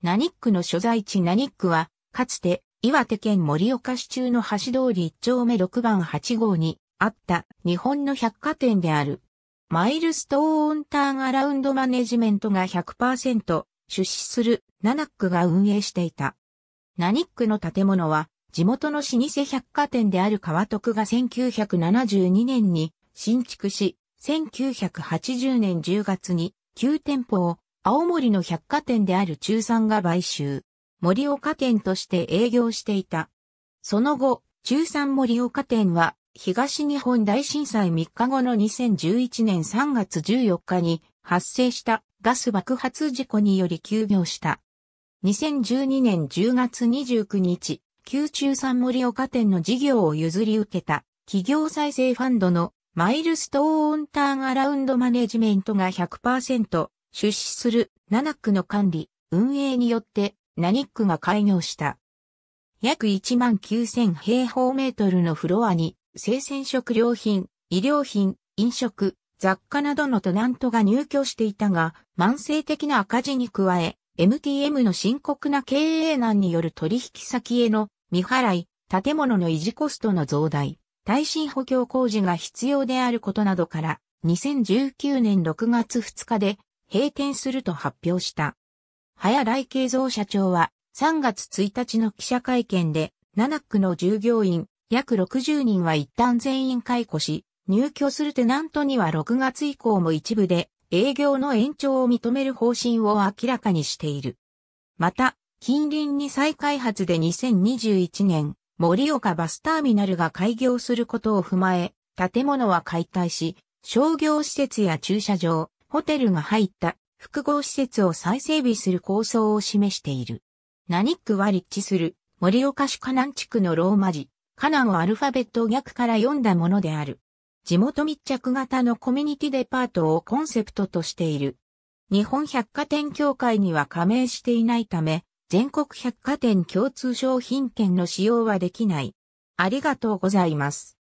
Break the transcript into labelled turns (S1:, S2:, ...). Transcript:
S1: ナニックの所在地ナニックは、かつて岩手県盛岡市中の橋通り1丁目6番8号にあった日本の百貨店である。マイルストーンターンアラウンドマネジメントが100%出資するナナックが運営していた。ナニックの建物は地元の老舗百貨店である川徳が1972年に新築し、1980年10月に9店舗を青森の百貨店である中産が買収、盛岡店として営業していた。その後、中産盛岡店は東日本大震災3日後の2011年3月14日に発生したガス爆発事故により休業した。2012年10月29日、旧中産盛岡店の事業を譲り受けた企業再生ファンドのマイルストーンターンアラウンドマネジメントが100%出資する7区の管理、運営によって何区が開業した。約1万9000平方メートルのフロアに生鮮食料品、医療品、飲食、雑貨などのトナントが入居していたが、慢性的な赤字に加え、MTM の深刻な経営難による取引先への未払い、建物の維持コストの増大、耐震補強工事が必要であることなどから、2019年6月2日で閉店すると発表した。早来慶三社長は3月1日の記者会見で、7区の従業員約60人は一旦全員解雇し、入居するテナントには6月以降も一部で営業の延長を認める方針を明らかにしている。また、近隣に再開発で2021年、盛岡バスターミナルが開業することを踏まえ、建物は解体し、商業施設や駐車場、ホテルが入った複合施設を再整備する構想を示している。ナニックは立地する盛岡市河南地区のローマ字、カナンをアルファベット逆から読んだものである。地元密着型のコミュニティデパートをコンセプトとしている。日本百貨店協会には加盟していないため、全国百貨店共通商品券の使用はできない。ありがとうございます。